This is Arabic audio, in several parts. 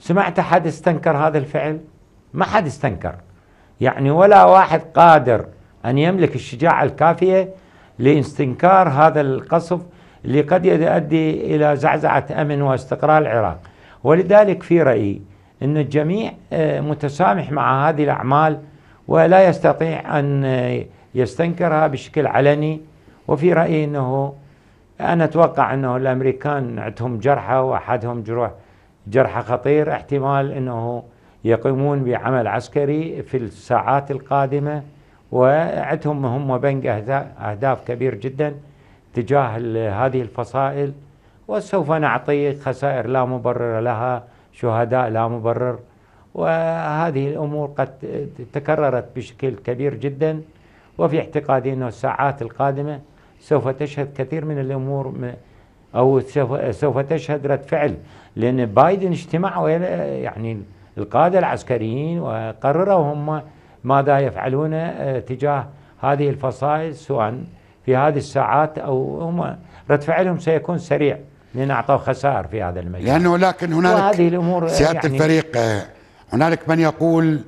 سمعت حد استنكر هذا الفعل ما حد استنكر يعني ولا واحد قادر أن يملك الشجاعة الكافية لاستنكار هذا القصف اللي قد يؤدي إلى زعزعة أمن واستقرار العراق ولذلك في رأيي أن الجميع آه، متسامح مع هذه الأعمال ولا يستطيع أن آه، يستنكرها بشكل علني وفي رأيي أنه أنا أتوقع أنه الأمريكان عندهم جرحى وأحدهم جروح جرحى خطير احتمال انه يقومون بعمل عسكري في الساعات القادمه وعندهم هم بنك اهداف كبير جدا تجاه هذه الفصائل وسوف نعطي خسائر لا مبرر لها شهداء لا مبرر وهذه الامور قد تكررت بشكل كبير جدا وفي اعتقادي انه الساعات القادمه سوف تشهد كثير من الامور او سوف تشهد رد فعل لان بايدن اجتمع يعني القاده العسكريين وقرروا هم ماذا يفعلون آه، تجاه هذه الفصائل سواء في هذه الساعات او هم رد فعلهم سيكون سريع لان اعطوا خسائر في هذا المجال لانه لكن هنالك هذه الامور آه، سياده يعني الفريق آه، هنالك من يقول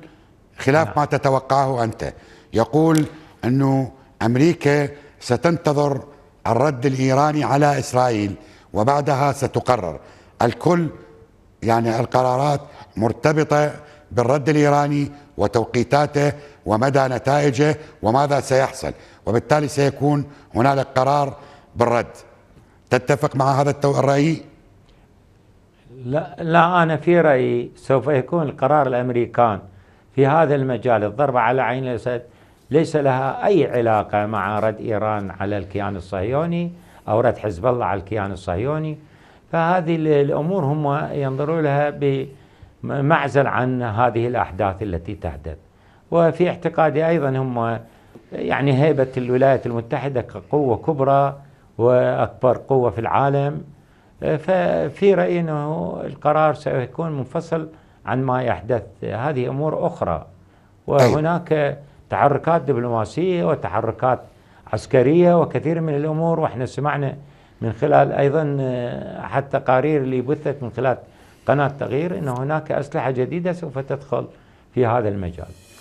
خلاف نعم. ما تتوقعه انت يقول انه امريكا ستنتظر الرد الإيراني على إسرائيل وبعدها ستقرر الكل يعني القرارات مرتبطة بالرد الإيراني وتوقيتاته ومدى نتائجه وماذا سيحصل وبالتالي سيكون هنالك قرار بالرد تتفق مع هذا الرأي؟ لا, لا أنا في رأيي سوف يكون القرار الأمريكان في هذا المجال الضربة على عين الأسد ليس لها أي علاقة مع رد إيران على الكيان الصهيوني أو رد حزب الله على الكيان الصهيوني فهذه الأمور هم ينظروا لها بمعزل عن هذه الأحداث التي تحدث وفي اعتقادي أيضا هم يعني هيبة الولايات المتحدة كقوة كبرى وأكبر قوة في العالم ففي رأيي أنه القرار سيكون منفصل عن ما يحدث هذه أمور أخرى طيب. وهناك تحركات دبلوماسية وتحركات عسكرية وكثير من الأمور وإحنا سمعنا من خلال أيضا أحد آه، تقارير اللي بثت من خلال قناة تغيير أن هناك أسلحة جديدة سوف تدخل في هذا المجال